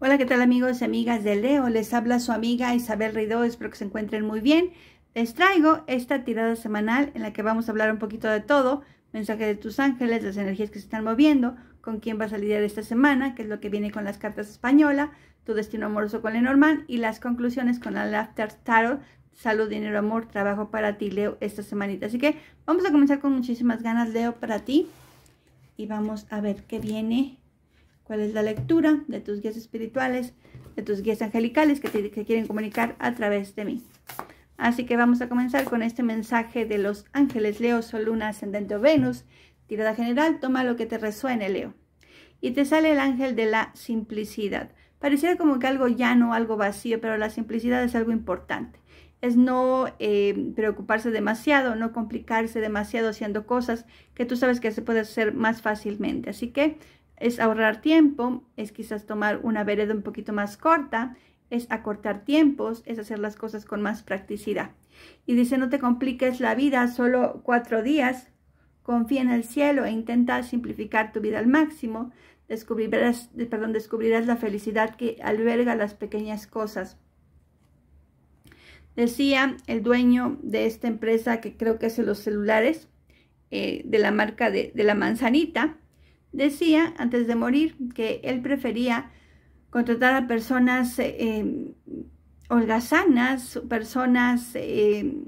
Hola, ¿qué tal amigos y amigas de Leo? Les habla su amiga Isabel Ridó, espero que se encuentren muy bien. Les traigo esta tirada semanal en la que vamos a hablar un poquito de todo, mensaje de tus ángeles, las energías que se están moviendo, con quién vas a lidiar esta semana, qué es lo que viene con las cartas española, tu destino amoroso con normal y las conclusiones con la Laughter Tarot, salud, dinero, amor, trabajo para ti Leo esta semanita. Así que vamos a comenzar con muchísimas ganas Leo para ti y vamos a ver qué viene cuál es la lectura de tus guías espirituales, de tus guías angelicales que, quieren comunicar a través de mí. Así que vamos a comenzar con este mensaje de los ángeles Leo, Sol, Luna, Ascendente o Venus. Tirada general, toma lo que te resuene, Leo. Y te sale el ángel de la simplicidad. Pareciera como que algo llano, algo vacío, pero la simplicidad es algo importante. Es no eh, preocuparse demasiado, no complicarse demasiado haciendo cosas que tú sabes que se puede hacer más fácilmente. Así que es ahorrar tiempo, es quizás tomar una vereda un poquito más corta, es acortar tiempos, es hacer las cosas con más practicidad. Y dice, no te compliques la vida, solo cuatro días, confía en el cielo e intenta simplificar tu vida al máximo, descubrirás, eh, perdón, descubrirás la felicidad que alberga las pequeñas cosas. Decía el dueño de esta empresa que creo que es de los celulares eh, de la marca de, de la manzanita, Decía antes de morir que él prefería contratar a personas eh, holgazanas, personas eh,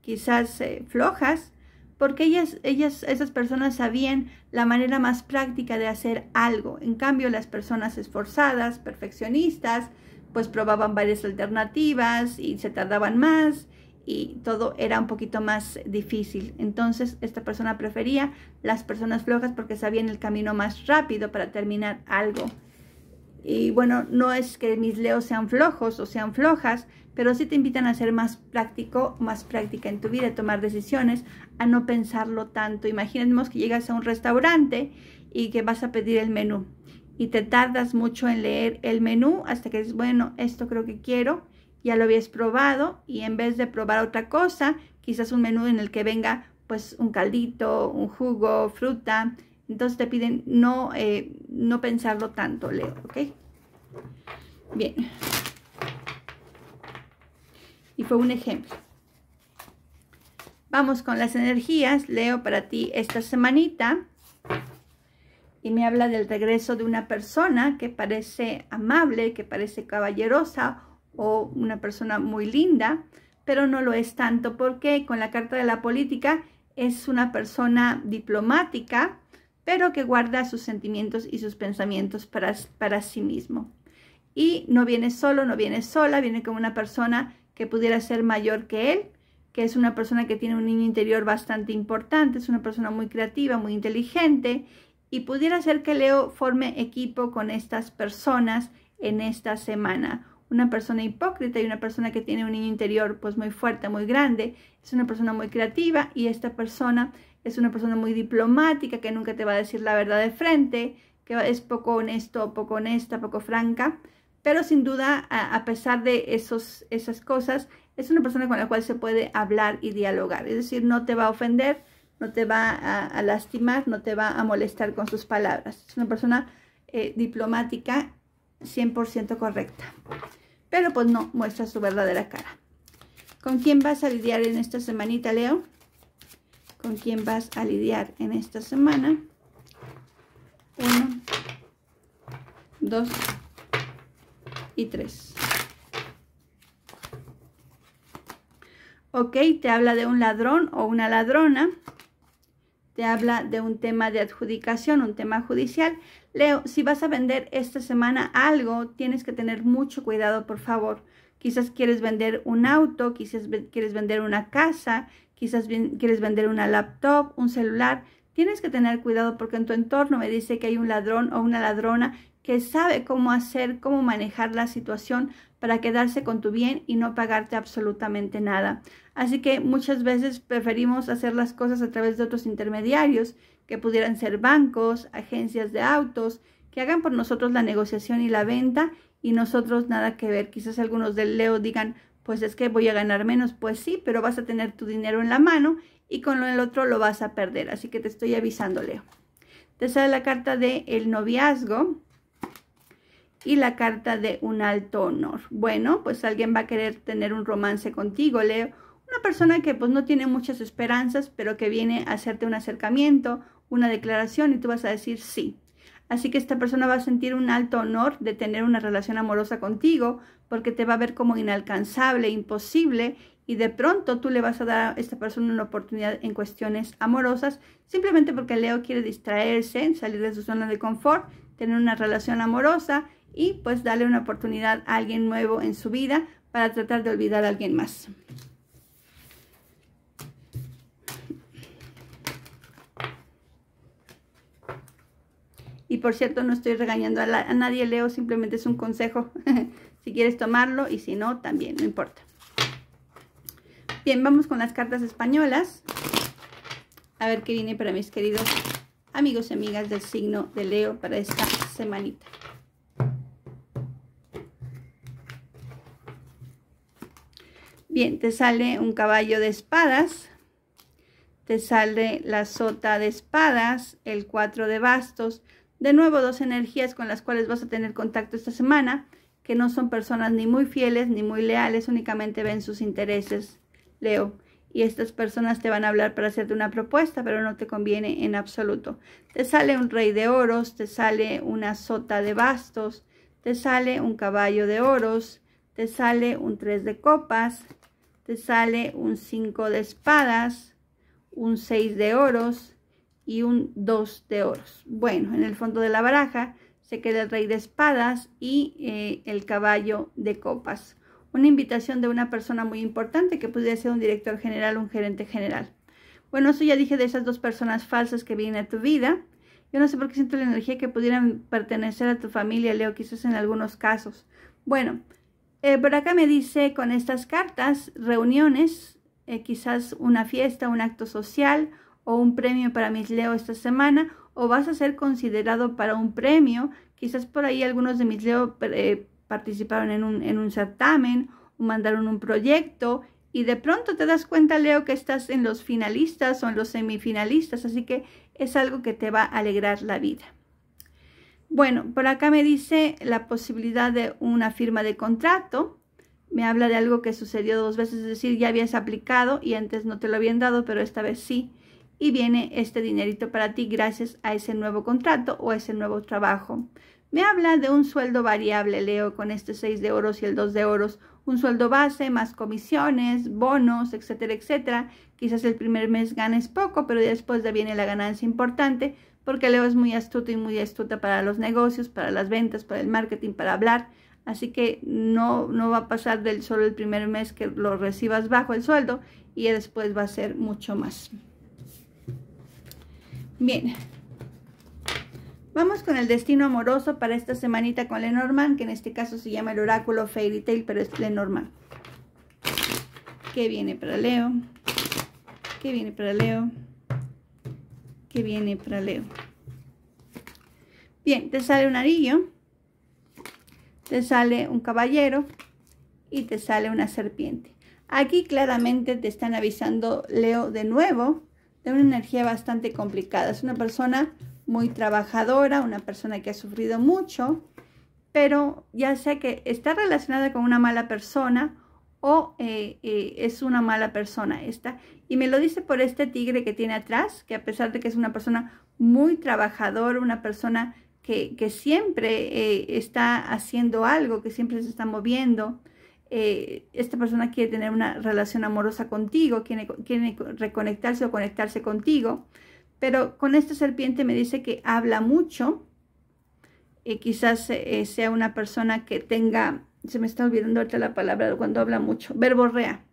quizás eh, flojas, porque ellas, ellas, esas personas sabían la manera más práctica de hacer algo. En cambio, las personas esforzadas, perfeccionistas, pues probaban varias alternativas y se tardaban más y todo era un poquito más difícil. Entonces esta persona prefería las personas flojas porque sabían el camino más rápido para terminar algo. Y bueno, no es que mis leos sean flojos o sean flojas, pero sí te invitan a ser más práctico, más práctica en tu vida, a tomar decisiones, a no pensarlo tanto. Imaginemos que llegas a un restaurante y que vas a pedir el menú y te tardas mucho en leer el menú hasta que dices, bueno, esto creo que quiero ya lo habías probado y en vez de probar otra cosa, quizás un menú en el que venga pues un caldito, un jugo, fruta, entonces te piden no, eh, no pensarlo tanto, Leo, ¿ok? Bien. Y fue un ejemplo. Vamos con las energías, Leo, para ti esta semanita. Y me habla del regreso de una persona que parece amable, que parece caballerosa o una persona muy linda, pero no lo es tanto porque con la carta de la política es una persona diplomática, pero que guarda sus sentimientos y sus pensamientos para, para sí mismo. Y no viene solo, no viene sola, viene con una persona que pudiera ser mayor que él, que es una persona que tiene un niño interior bastante importante, es una persona muy creativa, muy inteligente, y pudiera ser que Leo forme equipo con estas personas en esta semana una persona hipócrita y una persona que tiene un niño interior pues muy fuerte, muy grande, es una persona muy creativa y esta persona es una persona muy diplomática que nunca te va a decir la verdad de frente, que es poco honesto, poco honesta, poco franca, pero sin duda a, pesar de esos, esas cosas es una persona con la cual se puede hablar y dialogar, es decir, no te va a ofender, no te va a, lastimar, no te va a molestar con sus palabras, es una persona eh, diplomática 100% correcta pero pues no muestra su verdadera cara. ¿Con quién vas a lidiar en esta semanita, Leo? ¿Con quién vas a lidiar en esta semana? Uno, dos y tres. Ok, te habla de un ladrón o una ladrona te habla de un tema de adjudicación, un tema judicial. Leo, si vas a vender esta semana algo, tienes que tener mucho cuidado, por favor. Quizás quieres vender un auto, quizás quieres vender una casa, quizás quieres vender una laptop, un celular. Tienes que tener cuidado porque en tu entorno me dice que hay un ladrón o una ladrona que sabe cómo hacer, cómo manejar la situación para quedarse con tu bien y no pagarte absolutamente nada. Así que muchas veces preferimos hacer las cosas a través de otros intermediarios, que pudieran ser bancos, agencias de autos, que hagan por nosotros la negociación y la venta y nosotros nada que ver. Quizás algunos del Leo digan, pues es que voy a ganar menos, pues sí, pero vas a tener tu dinero en la mano y con el otro lo vas a perder. Así que te estoy avisando, Leo. Te sale la carta de el noviazgo y la carta de un alto honor. Bueno, pues alguien va a querer tener un romance contigo, Leo. Una persona que pues no tiene muchas esperanzas, pero que viene a hacerte un acercamiento, una declaración y tú vas a decir sí. Así que esta persona va a sentir un alto honor de tener una relación amorosa contigo porque te va a ver como inalcanzable, imposible y de pronto tú le vas a dar a esta persona una oportunidad en cuestiones amorosas, simplemente porque Leo quiere distraerse, salir de su zona de confort, tener una relación amorosa y pues darle una oportunidad a alguien nuevo en su vida para tratar de olvidar a alguien más. Y por cierto, no estoy regañando a, a nadie, Leo, simplemente es un consejo. si quieres tomarlo y si no, también, no importa. Bien, vamos con las cartas españolas. A ver qué viene para mis queridos amigos y amigas del signo de Leo para esta semanita. Bien, te sale un caballo de espadas, te sale la sota de espadas, el cuatro de bastos, de nuevo dos energías con las cuales vas a tener contacto esta semana, que no son personas ni muy fieles ni muy leales, únicamente ven sus intereses Leo. Y estas personas te van a hablar para hacerte una propuesta, pero no te conviene en absoluto. Te sale un rey de oros, te sale una sota de bastos, te sale un caballo de oros, te sale un tres de copas, te sale un cinco de espadas, un seis de oros y un dos de oros. Bueno, en el fondo de la baraja se queda el rey de espadas y eh, el caballo de copas una invitación de una persona muy importante que pudiera ser un director general un gerente general. Bueno, eso ya dije de esas dos personas falsas que vienen a tu vida. Yo no sé por qué siento la energía que pudieran pertenecer a tu familia, Leo, quizás en algunos casos. Bueno, eh, por acá me dice con estas cartas, reuniones, eh, quizás una fiesta, un acto social o un premio para mis Leo esta semana, o vas a ser considerado para un premio. Quizás por ahí algunos de mis Leo eh, participaron en un, en un certamen o mandaron un proyecto y de pronto te das cuenta, Leo, que estás en los finalistas o en los semifinalistas, así que es algo que te va a alegrar la vida. Bueno, por acá me dice la posibilidad de una firma de contrato. Me habla de algo que sucedió dos veces, es decir, ya habías aplicado y antes no te lo habían dado, pero esta vez sí. Y viene este dinerito para ti gracias a ese nuevo contrato o ese nuevo trabajo. Me habla de un sueldo variable, Leo, con este 6 de oros y el 2 de oros, un sueldo base más comisiones, bonos, etcétera, etcétera. Quizás el primer mes ganes poco, pero después viene la ganancia importante, porque Leo es muy astuto y muy astuta para los negocios, para las ventas, para el marketing, para hablar. Así que no, no va a pasar del solo el primer mes que lo recibas bajo el sueldo y después va a ser mucho más. Bien, Vamos con el destino amoroso para esta semanita con Lenormand, que en este caso se llama el oráculo Fairy Tail, pero es Lenormand. ¿Qué viene para Leo? ¿Qué viene para Leo? ¿Qué viene para Leo? Bien, te sale un arillo, te sale un caballero y te sale una serpiente. Aquí claramente te están avisando Leo de nuevo de una energía bastante complicada. Es una persona muy trabajadora, una persona que ha sufrido mucho, pero ya sea que está relacionada con una mala persona o eh, eh, es una mala persona esta. Y me lo dice por este tigre que tiene atrás, que a pesar de que es una persona muy trabajadora, una persona que, siempre eh, está haciendo algo, que siempre se está moviendo, esta persona quiere tener una relación amorosa contigo, quiere, quiere, reconectarse o conectarse contigo, pero con esta serpiente me dice que habla mucho. Y quizás eh, sea una persona que tenga, se me está olvidando ahorita la palabra cuando habla mucho, verborrea.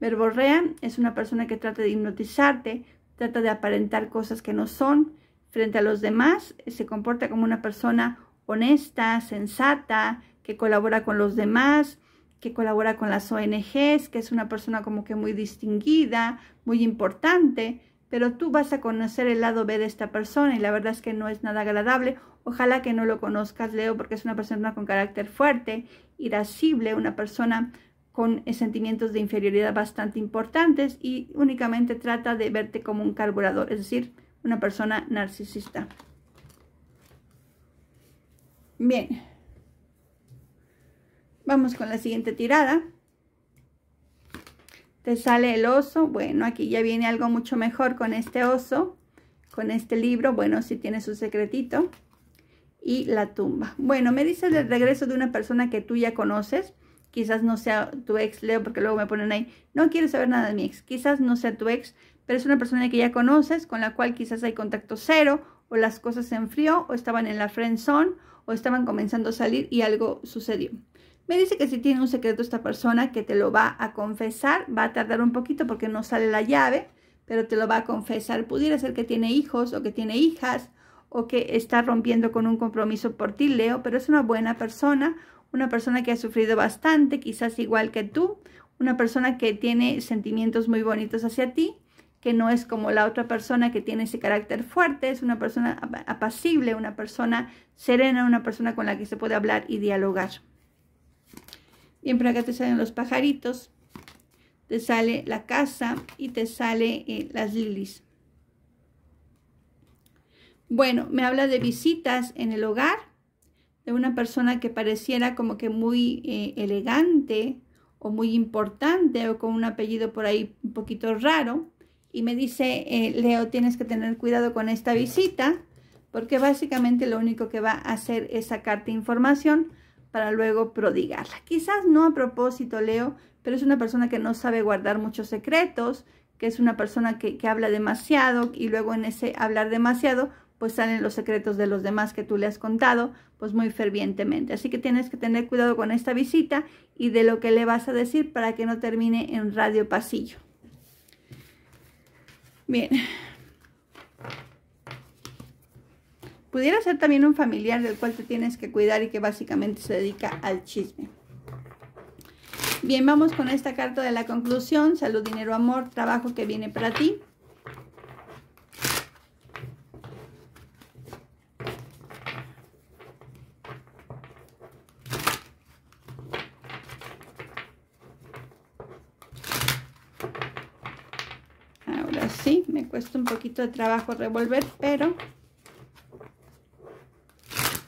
Verborrea es una persona que trata de hipnotizarte, trata de aparentar cosas que no son frente a los demás, se comporta como una persona honesta, sensata, que colabora con los demás, que colabora con las ONGs, que es una persona como que muy distinguida, muy importante, pero tú vas a conocer el lado B de esta persona y la verdad es que no es nada agradable. Ojalá que no lo conozcas, Leo, porque es una persona con carácter fuerte, irascible, una persona con sentimientos de inferioridad bastante importantes y únicamente trata de verte como un carburador, es decir, una persona narcisista. Bien, vamos con la siguiente tirada te sale el oso. Bueno, aquí ya viene algo mucho mejor con este oso, con este libro. Bueno, sí tiene su secretito. Y la tumba. Bueno, me dice el regreso de una persona que tú ya conoces. Quizás no sea tu ex, Leo, porque luego me ponen ahí, no quiero saber nada de mi ex. Quizás no sea tu ex, pero es una persona que ya conoces, con la cual quizás hay contacto cero, o las cosas se enfrió, o estaban en la zone, o estaban comenzando a salir y algo sucedió. Me dice que si tiene un secreto esta persona que te lo va a confesar, va a tardar un poquito porque no sale la llave, pero te lo va a confesar. Pudiera ser que tiene hijos o que tiene hijas o que está rompiendo con un compromiso por ti, Leo, pero es una buena persona, una persona que ha sufrido bastante, quizás igual que tú, una persona que tiene sentimientos muy bonitos hacia ti, que no es como la otra persona que tiene ese carácter fuerte, es una persona apacible, una persona serena, una persona con la que se puede hablar y dialogar. Siempre acá te salen los pajaritos, te sale la casa y te sale eh, las lilies. Bueno, me habla de visitas en el hogar, de una persona que pareciera como que muy eh, elegante o muy importante o con un apellido por ahí un poquito raro. Y me dice, eh, Leo, tienes que tener cuidado con esta visita porque básicamente lo único que va a hacer es sacarte información para luego prodigarla. Quizás no a propósito, Leo, pero es una persona que no sabe guardar muchos secretos, que es una persona que, que habla demasiado y luego en ese hablar demasiado pues salen los secretos de los demás que tú le has contado, pues muy fervientemente. Así que tienes que tener cuidado con esta visita y de lo que le vas a decir para que no termine en radio pasillo. Bien, pudiera ser también un familiar del cual te tienes que cuidar y que básicamente se dedica al chisme. Bien, vamos con esta carta de la conclusión. Salud, dinero, amor, trabajo que viene para ti. Ahora sí, me cuesta un poquito de trabajo revolver, pero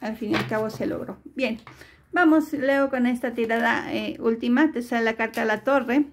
al fin y al cabo se logró. Bien, vamos Leo con esta tirada eh, última, te sale la carta de la torre,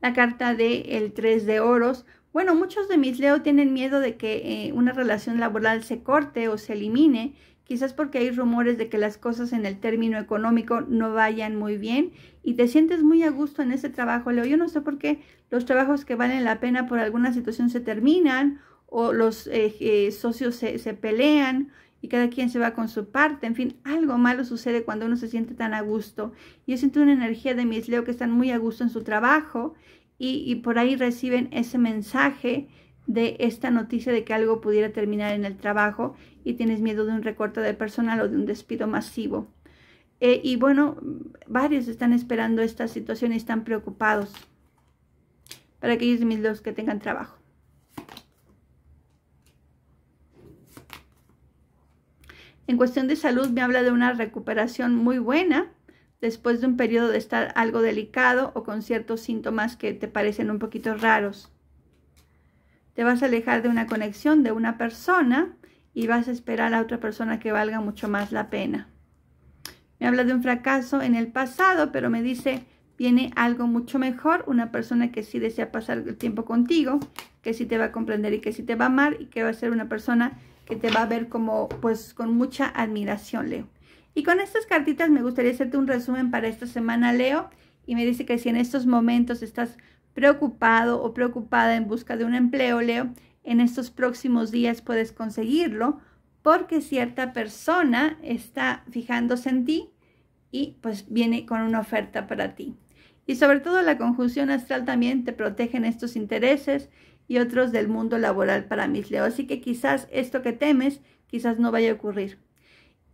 la carta del el 3 de oros. Bueno, muchos de mis Leo tienen miedo de que eh, una relación laboral se corte o se elimine, quizás porque hay rumores de que las cosas en el término económico no vayan muy bien y te sientes muy a gusto en ese trabajo, Leo. Yo no sé por qué los trabajos que valen la pena por alguna situación se terminan o los eh, eh, socios se, pelean y cada quien se va con su parte. En fin, algo malo sucede cuando uno se siente tan a gusto. Yo siento una energía de mis Leo que están muy a gusto en su trabajo y, por ahí reciben ese mensaje de esta noticia de que algo pudiera terminar en el trabajo y tienes miedo de un recorte de personal o de un despido masivo. Eh, y bueno, varios están esperando esta situación y están preocupados para aquellos de mis Leos que tengan trabajo. En cuestión de salud me habla de una recuperación muy buena después de un periodo de estar algo delicado o con ciertos síntomas que te parecen un poquito raros. Te vas a alejar de una conexión, de una persona y vas a esperar a otra persona que valga mucho más la pena. Me habla de un fracaso en el pasado, pero me dice, viene algo mucho mejor, una persona que sí desea pasar el tiempo contigo, que sí te va a comprender y que sí te va a amar y que va a ser una persona que te va a ver como, pues, con mucha admiración, Leo. Y con estas cartitas me gustaría hacerte un resumen para esta semana, Leo. Y me dice que si en estos momentos estás preocupado o preocupada en busca de un empleo, Leo, en estos próximos días puedes conseguirlo porque cierta persona está fijándose en ti y pues viene con una oferta para ti. Y sobre todo la conjunción astral también te protege en estos intereses y otros del mundo laboral para mis leos. Así que quizás esto que temes, quizás no vaya a ocurrir.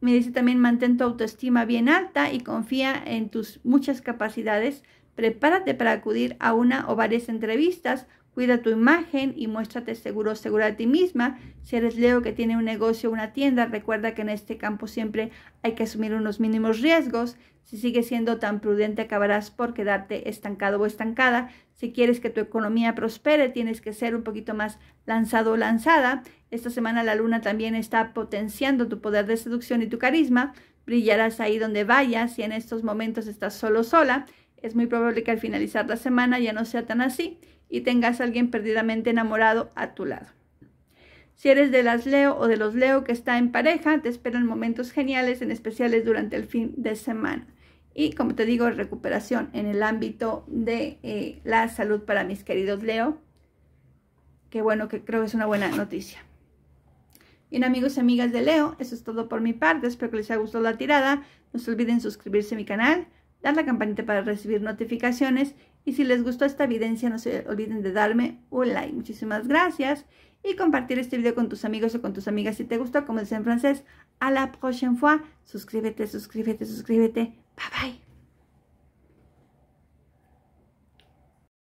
Me dice también, mantén tu autoestima bien alta y confía en tus muchas capacidades. Prepárate para acudir a una o varias entrevistas Cuida tu imagen y muéstrate seguro, segura de ti misma. Si eres Leo que tiene un negocio o una tienda, recuerda que en este campo siempre hay que asumir unos mínimos riesgos. Si sigues siendo tan prudente, acabarás por quedarte estancado o estancada. Si quieres que tu economía prospere, tienes que ser un poquito más lanzado o lanzada. Esta semana la luna también está potenciando tu poder de seducción y tu carisma. Brillarás ahí donde vayas y en estos momentos estás solo sola. Es muy probable que al finalizar la semana ya no sea tan así y tengas a alguien perdidamente enamorado a tu lado. Si eres de las Leo o de los Leo que está en pareja, te esperan momentos geniales, en especiales durante el fin de semana. Y como te digo, recuperación en el ámbito de eh, la salud para mis queridos Leo. qué bueno, que creo que es una buena noticia. Bien amigos y amigas de Leo, eso es todo por mi parte, espero que les haya gustado la tirada, no se olviden suscribirse a mi canal, dar la campanita para recibir notificaciones y si les gustó esta evidencia, no se olviden de darme un like. Muchísimas gracias. Y compartir este video con tus amigos o con tus amigas si te gustó, como dice en francés. A la prochaine fois. Suscríbete, suscríbete, suscríbete. Bye bye.